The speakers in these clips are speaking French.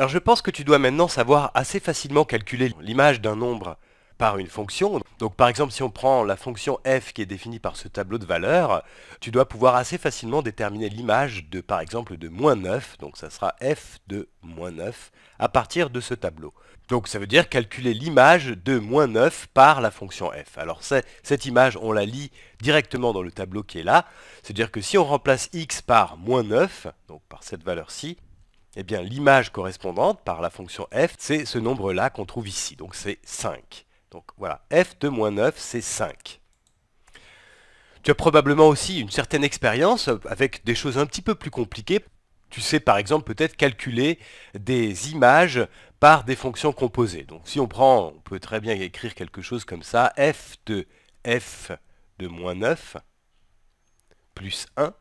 Alors je pense que tu dois maintenant savoir assez facilement calculer l'image d'un nombre par une fonction. Donc par exemple si on prend la fonction f qui est définie par ce tableau de valeurs, tu dois pouvoir assez facilement déterminer l'image de par exemple de moins 9, donc ça sera f de moins 9 à partir de ce tableau. Donc ça veut dire calculer l'image de moins 9 par la fonction f. Alors cette image on la lit directement dans le tableau qui est là, c'est-à-dire que si on remplace x par moins 9, donc par cette valeur-ci, eh bien l'image correspondante par la fonction f, c'est ce nombre-là qu'on trouve ici, donc c'est 5. Donc voilà, f de moins 9, c'est 5. Tu as probablement aussi une certaine expérience avec des choses un petit peu plus compliquées. Tu sais par exemple peut-être calculer des images par des fonctions composées. Donc si on prend, on peut très bien écrire quelque chose comme ça, f de f de moins 9 plus 1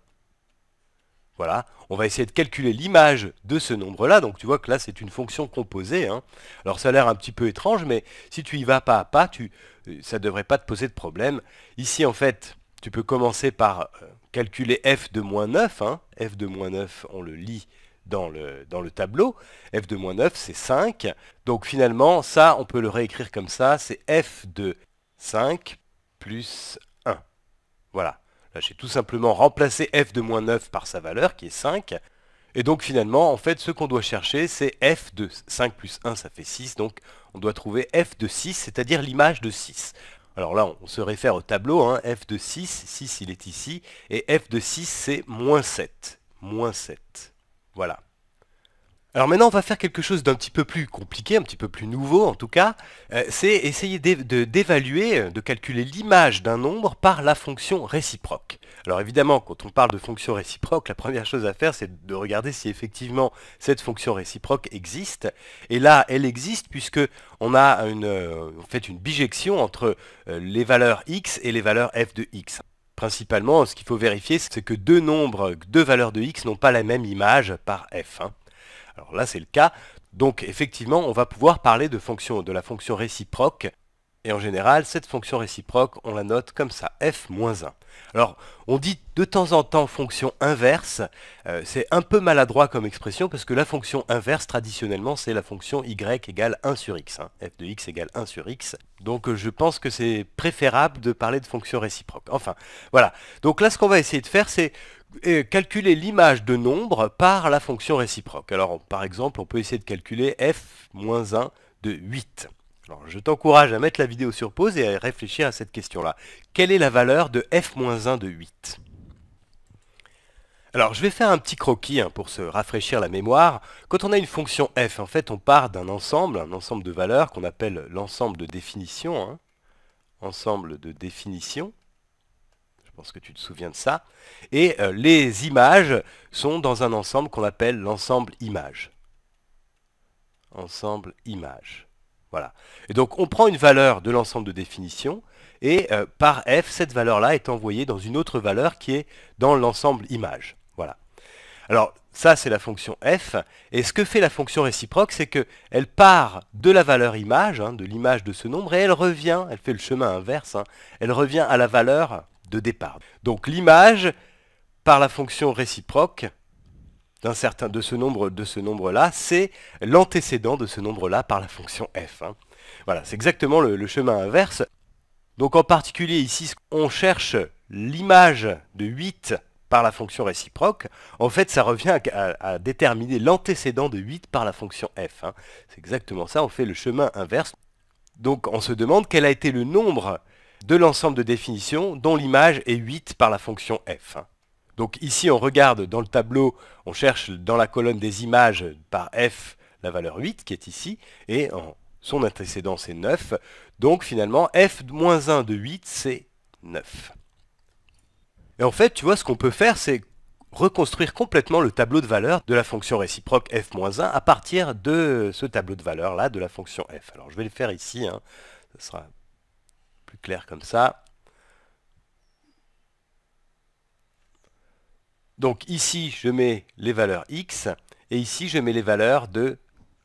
voilà, on va essayer de calculer l'image de ce nombre-là, donc tu vois que là c'est une fonction composée. Hein. Alors ça a l'air un petit peu étrange, mais si tu y vas pas à pas, tu, euh, ça ne devrait pas te poser de problème. Ici en fait, tu peux commencer par euh, calculer f de moins 9. Hein. f de moins 9, on le lit dans le, dans le tableau. f de moins 9, c'est 5. Donc finalement, ça, on peut le réécrire comme ça, c'est f de 5 plus 1. Voilà. Bah, j'ai tout simplement remplacé f de moins 9 par sa valeur, qui est 5. Et donc finalement, en fait, ce qu'on doit chercher, c'est f de 5 plus 1, ça fait 6. Donc on doit trouver f de 6, c'est-à-dire l'image de 6. Alors là, on se réfère au tableau, hein. f de 6, 6 il est ici, et f de 6 c'est moins 7. Moins 7. Voilà. Alors maintenant, on va faire quelque chose d'un petit peu plus compliqué, un petit peu plus nouveau en tout cas. Euh, c'est essayer d'évaluer, euh, de calculer l'image d'un nombre par la fonction réciproque. Alors évidemment, quand on parle de fonction réciproque, la première chose à faire, c'est de regarder si effectivement cette fonction réciproque existe. Et là, elle existe puisque on a une, euh, fait une bijection entre les valeurs x et les valeurs f de x. Principalement, ce qu'il faut vérifier, c'est que deux nombres, deux valeurs de x n'ont pas la même image par f. Hein. Alors là, c'est le cas. Donc effectivement, on va pouvoir parler de, fonction, de la fonction réciproque et en général, cette fonction réciproque, on la note comme ça, f-1. Alors, on dit de temps en temps fonction inverse. Euh, c'est un peu maladroit comme expression parce que la fonction inverse, traditionnellement, c'est la fonction y égale 1 sur x. Hein. f de x égale 1 sur x. Donc, euh, je pense que c'est préférable de parler de fonction réciproque. Enfin, voilà. Donc là, ce qu'on va essayer de faire, c'est euh, calculer l'image de nombre par la fonction réciproque. Alors, par exemple, on peut essayer de calculer f-1 de 8 je t'encourage à mettre la vidéo sur pause et à réfléchir à cette question-là. Quelle est la valeur de f-1 de 8 alors je vais faire un petit croquis hein, pour se rafraîchir la mémoire. Quand on a une fonction f, en fait on part d'un ensemble, un ensemble de valeurs qu'on appelle l'ensemble de définition. Hein. Ensemble de définition. Je pense que tu te souviens de ça. Et euh, les images sont dans un ensemble qu'on appelle l'ensemble image. Ensemble image. Voilà. Et donc on prend une valeur de l'ensemble de définition et euh, par f, cette valeur-là est envoyée dans une autre valeur qui est dans l'ensemble image. Voilà. Alors ça, c'est la fonction f. Et ce que fait la fonction réciproque, c'est qu'elle part de la valeur image, hein, de l'image de ce nombre, et elle revient, elle fait le chemin inverse, hein, elle revient à la valeur de départ. Donc l'image, par la fonction réciproque, d'un certain de ce nombre de ce nombre là, c'est l'antécédent de ce nombre là par la fonction f. Hein. Voilà, c'est exactement le, chemin inverse. Donc en particulier ici, on cherche l'image de 8 par la fonction réciproque. En fait, ça revient à, déterminer l'antécédent de 8 par la fonction f. Hein. C'est exactement ça, on fait le chemin inverse. Donc on se demande quel a été le nombre de l'ensemble de définitions dont l'image est 8 par la fonction f. Hein. Donc ici, on regarde dans le tableau, on cherche dans la colonne des images par F la valeur 8 qui est ici, et son antécédent c'est 9. Donc finalement, F-1 de 8, c'est 9. Et en fait, tu vois, ce qu'on peut faire, c'est reconstruire complètement le tableau de valeur de la fonction réciproque f-1 à partir de ce tableau de valeur là de la fonction f. Alors je vais le faire ici, hein. ça sera plus clair comme ça. Donc ici, je mets les valeurs x, et ici, je mets les valeurs de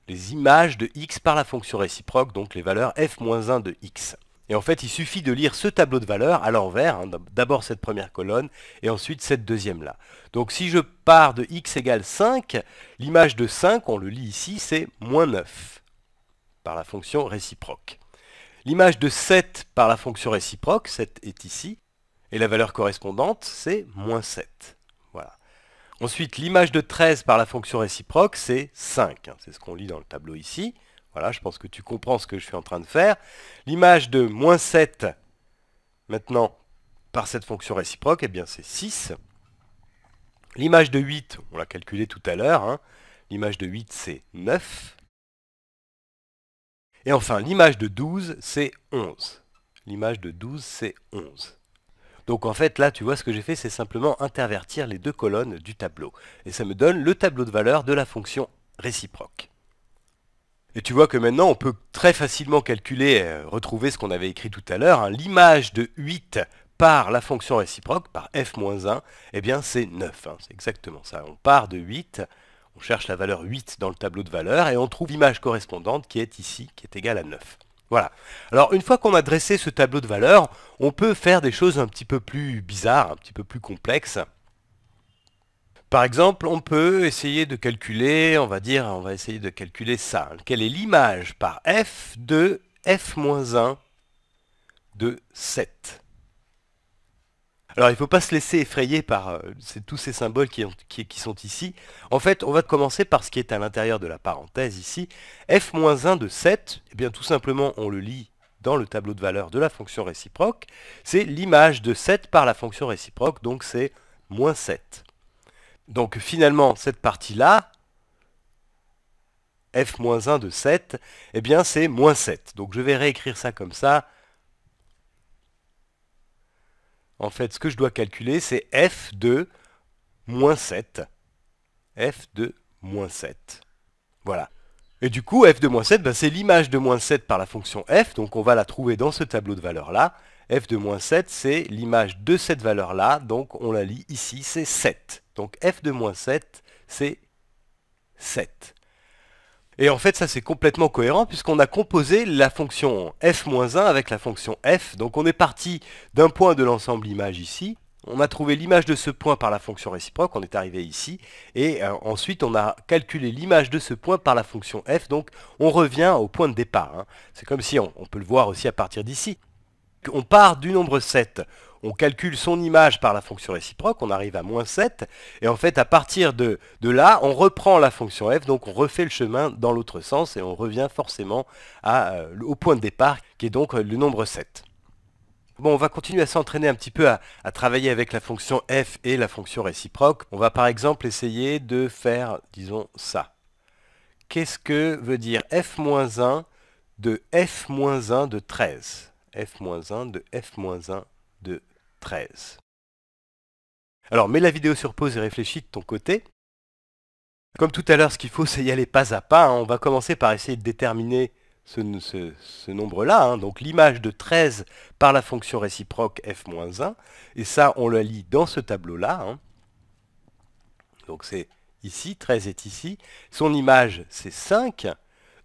les images de x par la fonction réciproque, donc les valeurs f-1 de x. Et en fait, il suffit de lire ce tableau de valeurs à l'envers, hein, d'abord cette première colonne, et ensuite cette deuxième-là. Donc si je pars de x égale 5, l'image de 5, on le lit ici, c'est moins 9, par la fonction réciproque. L'image de 7 par la fonction réciproque, 7 est ici, et la valeur correspondante, c'est moins 7. Voilà. Ensuite, l'image de 13 par la fonction réciproque, c'est 5. Hein, c'est ce qu'on lit dans le tableau ici. Voilà, je pense que tu comprends ce que je suis en train de faire. L'image de moins 7, maintenant, par cette fonction réciproque, eh bien c'est 6. L'image de 8, on l'a calculé tout à l'heure, hein. l'image de 8 c'est 9. Et enfin, l'image de 12 c'est 11. L'image de 12 c'est 11. Donc en fait là tu vois ce que j'ai fait c'est simplement intervertir les deux colonnes du tableau. Et ça me donne le tableau de valeur de la fonction réciproque. Et tu vois que maintenant on peut très facilement calculer, euh, retrouver ce qu'on avait écrit tout à l'heure, hein. l'image de 8 par la fonction réciproque, par f-1, et eh bien c'est 9, hein. c'est exactement ça. On part de 8, on cherche la valeur 8 dans le tableau de valeur et on trouve l'image correspondante qui est ici, qui est égale à 9. Voilà. Alors une fois qu'on a dressé ce tableau de valeurs, on peut faire des choses un petit peu plus bizarres, un petit peu plus complexes. Par exemple, on peut essayer de calculer, on va dire, on va essayer de calculer ça. Quelle est l'image par f de f-1 de 7 alors il ne faut pas se laisser effrayer par euh, tous ces symboles qui, sont ici. En fait, on va commencer par ce qui est à l'intérieur de la parenthèse ici. f-1 de 7, eh bien tout simplement on le lit dans le tableau de valeur de la fonction réciproque. C'est l'image de 7 par la fonction réciproque, donc c'est moins 7. Donc finalement, cette partie-là, f-1 de 7, eh bien c'est moins 7. Donc je vais réécrire ça comme ça, en fait, ce que je dois calculer, c'est f de moins 7. f de moins 7. Voilà. Et du coup, f de moins 7, ben, c'est l'image de moins 7 par la fonction f, donc on va la trouver dans ce tableau de valeurs-là. f de moins 7, c'est l'image de cette valeur-là, donc on la lit ici, c'est 7. Donc f de moins 7, c'est 7. Et en fait, ça c'est complètement cohérent puisqu'on a composé la fonction f-1 avec la fonction f. Donc on est parti d'un point de l'ensemble image ici. On a trouvé l'image de ce point par la fonction réciproque, on est arrivé ici. Et euh, ensuite, on a calculé l'image de ce point par la fonction f. Donc on revient au point de départ. Hein. C'est comme si on, on peut le voir aussi à partir d'ici. On part du nombre 7 on calcule son image par la fonction réciproque, on arrive à moins 7, et en fait à partir de, là, on reprend la fonction f, donc on refait le chemin dans l'autre sens, et on revient forcément euh, au point de départ, qui est donc euh, le nombre 7. Bon, on va continuer à s'entraîner un petit peu à, travailler avec la fonction f et la fonction réciproque. On va par exemple essayer de faire, disons, ça. Qu'est-ce que veut dire f-1 de f-1 de 13 f-1 de f-1 de alors mets la vidéo sur pause et réfléchis de ton côté. Comme tout à l'heure, ce qu'il faut, c'est y aller pas à pas. Hein. On va commencer par essayer de déterminer ce, nombre-là, hein. donc l'image de 13 par la fonction réciproque f-1, et ça, on la lit dans ce tableau-là. Hein. Donc c'est ici, 13 est ici. Son image, c'est 5.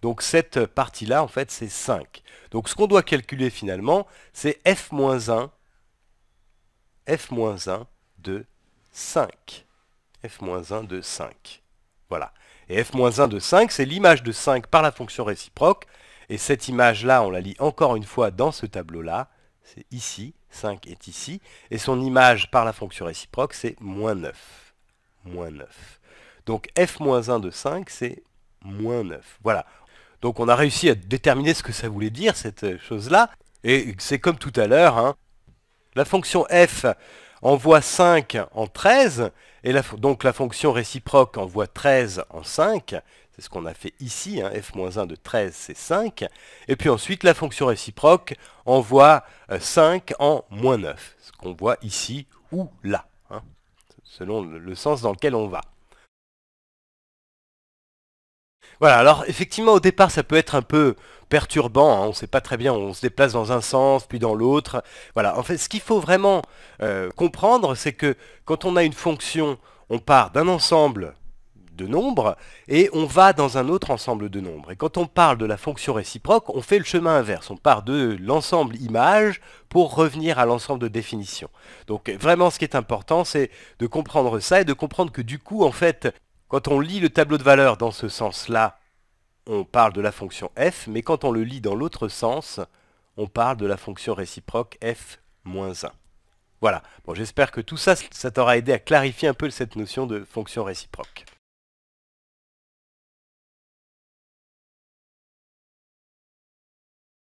Donc cette partie-là, en fait, c'est 5. Donc ce qu'on doit calculer finalement, c'est f-1 f-1 de 5. f-1 de 5. Voilà. Et f-1 de 5, c'est l'image de 5 par la fonction réciproque. Et cette image-là, on la lit encore une fois dans ce tableau-là. C'est ici, 5 est ici. Et son image par la fonction réciproque, c'est moins 9. Moins 9. Donc f-1 de 5, c'est moins 9. Voilà. Donc on a réussi à déterminer ce que ça voulait dire, cette euh, chose-là. Et c'est comme tout à l'heure, hein, la fonction f envoie 5 en 13, et donc la fonction réciproque envoie 13 en 5, c'est ce qu'on a fait ici, hein. f f-1 de 13 c'est 5, et puis ensuite la fonction réciproque envoie 5 euh, en moins 9, ce qu'on voit ici ou là, hein. selon le sens dans lequel on va. Voilà, alors effectivement au départ ça peut être un peu perturbant, hein. on ne sait pas très bien, on se déplace dans un sens puis dans l'autre. Voilà, en fait ce qu'il faut vraiment euh, comprendre c'est que quand on a une fonction, on part d'un ensemble de nombres et on va dans un autre ensemble de nombres. Et quand on parle de la fonction réciproque, on fait le chemin inverse. On part de l'ensemble image pour revenir à l'ensemble de définition. Donc vraiment ce qui est important, c'est de comprendre ça et de comprendre que du coup, en fait, quand on lit le tableau de valeur dans ce sens-là, on parle de la fonction f, mais quand on le lit dans l'autre sens, on parle de la fonction réciproque f 1. Voilà, bon, j'espère que tout ça, ça t'aura aidé à clarifier un peu cette notion de fonction réciproque.